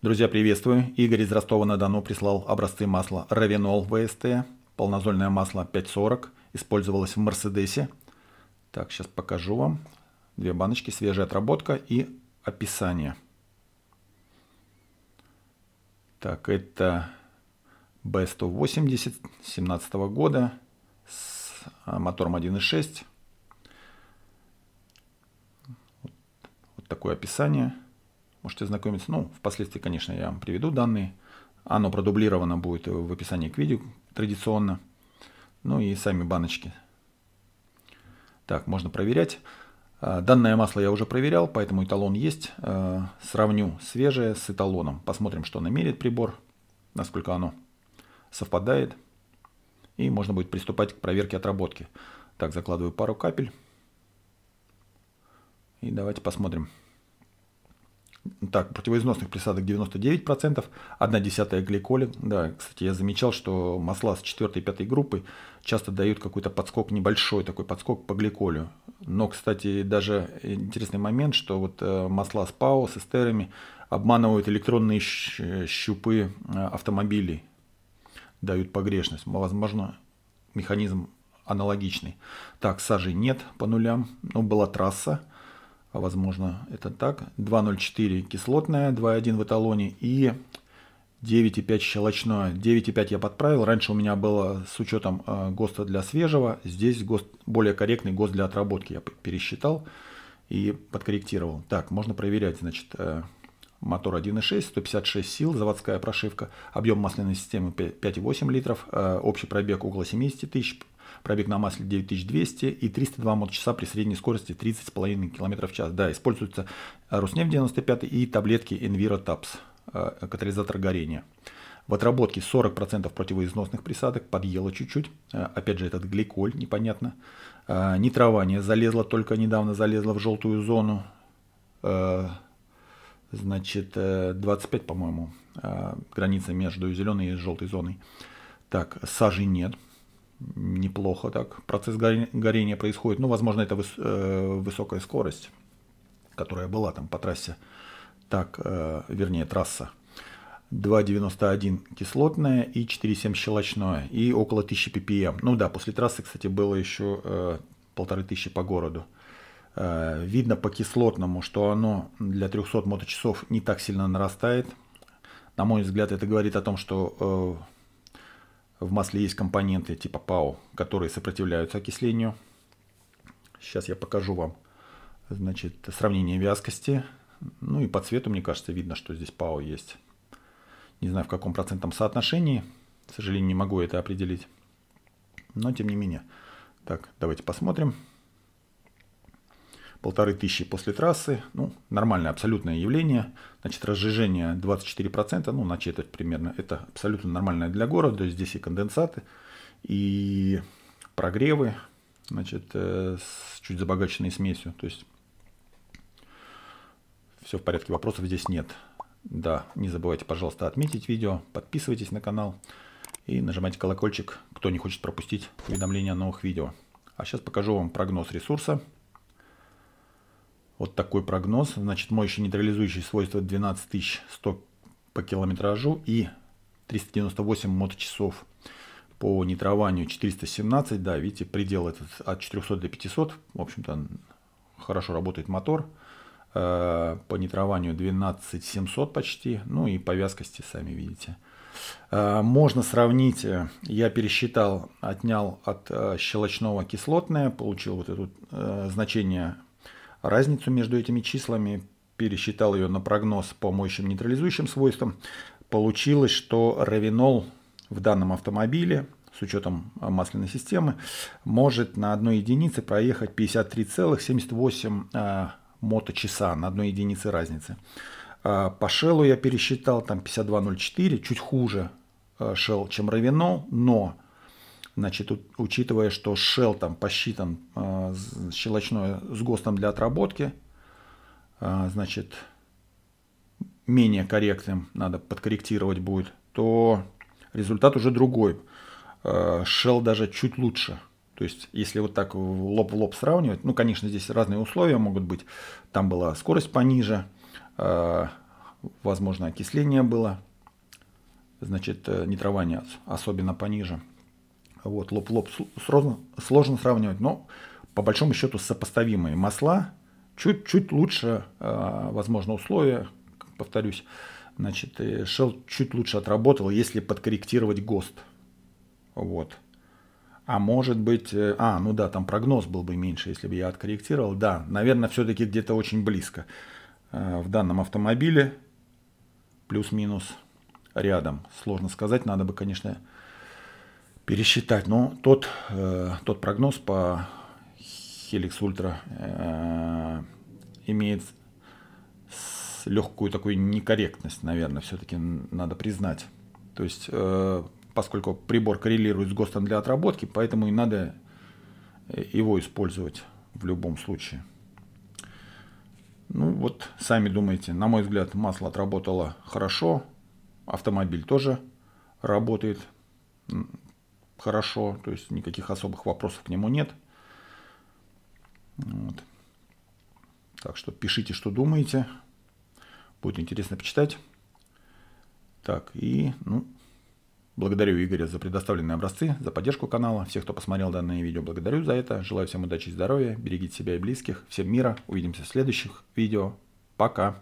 Друзья, приветствую. Игорь из Ростова-на-Дону прислал образцы масла Равинол ВСТ. Полнозольное масло 540. Использовалось в Мерседесе. Так, сейчас покажу вам. Две баночки, свежая отработка и описание. Так, это B180 17 года с а, мотором 1.6. Вот такое описание можете ознакомиться. Ну, впоследствии, конечно, я вам приведу данные. Оно продублировано будет в описании к видео традиционно. Ну и сами баночки. Так, можно проверять. А, данное масло я уже проверял, поэтому эталон есть. А, сравню свежее с эталоном. Посмотрим, что намерит прибор, насколько оно совпадает. И можно будет приступать к проверке отработки. Так, закладываю пару капель. И давайте посмотрим так, противоизносных присадок 99%, 1 десятая гликоли. Да, кстати, я замечал, что масла с 4 и 5 группы часто дают какой-то подскок, небольшой такой подскок по гликолю. Но, кстати, даже интересный момент, что вот э, масла с ПАО, с эстерами обманывают электронные щупы э, автомобилей, дают погрешность. Возможно, механизм аналогичный. Так, сажи нет по нулям, но была трасса – а возможно это так, 2,04 кислотная, 2,1 в эталоне и 9,5 щелочное. 9,5 я подправил. Раньше у меня было с учетом а, ГОСТа для свежего. Здесь ГОСТ, более корректный ГОСТ для отработки я пересчитал и подкорректировал. Так, можно проверять, значит, э, мотор 1.6, 156 сил, заводская прошивка, объем масляной системы 5,8 литров, э, общий пробег около 70 тысяч, пробег на масле 9200 и 302 моточаса при средней скорости 30,5 км в час. Да, используются э, Руснефть 95 и таблетки Enviro э, катализатор горения. В отработке 40% противоизносных присадок, подъела чуть-чуть. Опять же, этот гликоль, непонятно. Нитрование залезло, только недавно залезло в желтую зону. Значит, 25, э, по-моему, э, граница между зеленой и желтой зоной. Так, сажи нет. Неплохо так. Процесс горения происходит. Ну, возможно, это выс э, высокая скорость, которая была там по трассе. Так, вернее, трасса. 2,91 кислотное и 4,7 щелочное. И около 1000 ppm. Ну да, после трассы, кстати, было еще полторы тысячи по городу. Э, видно по кислотному, что оно для 300 моточасов не так сильно нарастает. На мой взгляд, это говорит о том, что э, в масле есть компоненты типа ПАО, которые сопротивляются окислению. Сейчас я покажу вам значит, сравнение вязкости. Ну и по цвету, мне кажется, видно, что здесь ПАО есть. Не знаю, в каком процентном соотношении. К сожалению, не могу это определить. Но тем не менее. Так, давайте посмотрим полторы тысячи после трассы. Ну, нормальное абсолютное явление. Значит, разжижение 24%, ну, на четверть примерно. Это абсолютно нормальное для города. Здесь и конденсаты, и прогревы, значит, э, с чуть забогаченной смесью. То есть, все в порядке. Вопросов здесь нет. Да, не забывайте, пожалуйста, отметить видео, подписывайтесь на канал и нажимайте колокольчик, кто не хочет пропустить уведомления о новых видео. А сейчас покажу вам прогноз ресурса. Вот такой прогноз. Значит, моющие нейтрализующие свойства 12100 по километражу и 398 моточасов по нитрованию 417. Да, видите, предел этот от 400 до 500. В общем-то, хорошо работает мотор. Э, по нитрованию 12700 почти. Ну и по вязкости, сами видите. Э, можно сравнить, э, я пересчитал, отнял от щелочного кислотное, получил вот это значение Разницу между этими числами пересчитал ее на прогноз по моющим нейтрализующим свойствам. Получилось, что равинол в данном автомобиле с учетом масляной системы, может на одной единице проехать 53,78 а, моточаса на одной единице разницы. А, по шелу я пересчитал там 52,04, чуть хуже а, шел, чем Равино, но Значит, учитывая, что shell там посчитан э, а, щелочной с ГОСТом для отработки, э, значит, менее корректным надо подкорректировать будет, то результат уже другой. Э, shell даже чуть лучше. То есть, если вот так лоб в лоб сравнивать, ну, конечно, здесь разные условия могут быть. Там была скорость пониже, возможно, окисление было, значит, э, нитрование особенно пониже. Вот, лоб-лоб сложно, сложно сравнивать, но по большому счету сопоставимые масла, чуть-чуть лучше, а, возможно, условия, повторюсь, значит, э, Shell чуть лучше отработал, если подкорректировать ГОСТ. Вот. А может быть, э, а, ну да, там прогноз был бы меньше, если бы я откорректировал. Да, наверное, все-таки где-то очень близко. Э, в данном автомобиле плюс-минус рядом. Сложно сказать, надо бы, конечно, пересчитать. Но тот, э, тот прогноз по Helix Ultra э, имеет легкую такую некорректность, наверное, все-таки надо признать. То есть, э, поскольку прибор коррелирует с ГОСТом для отработки, поэтому и надо э, его использовать в любом случае. Ну вот, сами думаете, на мой взгляд, масло отработало хорошо, автомобиль тоже работает хорошо, то есть никаких особых вопросов к нему нет. Вот. Так что пишите, что думаете. Будет интересно почитать. Так, и, ну, благодарю Игоря за предоставленные образцы, за поддержку канала. Всех, кто посмотрел данное видео, благодарю за это. Желаю всем удачи и здоровья. Берегите себя и близких. Всем мира. Увидимся в следующих видео. Пока.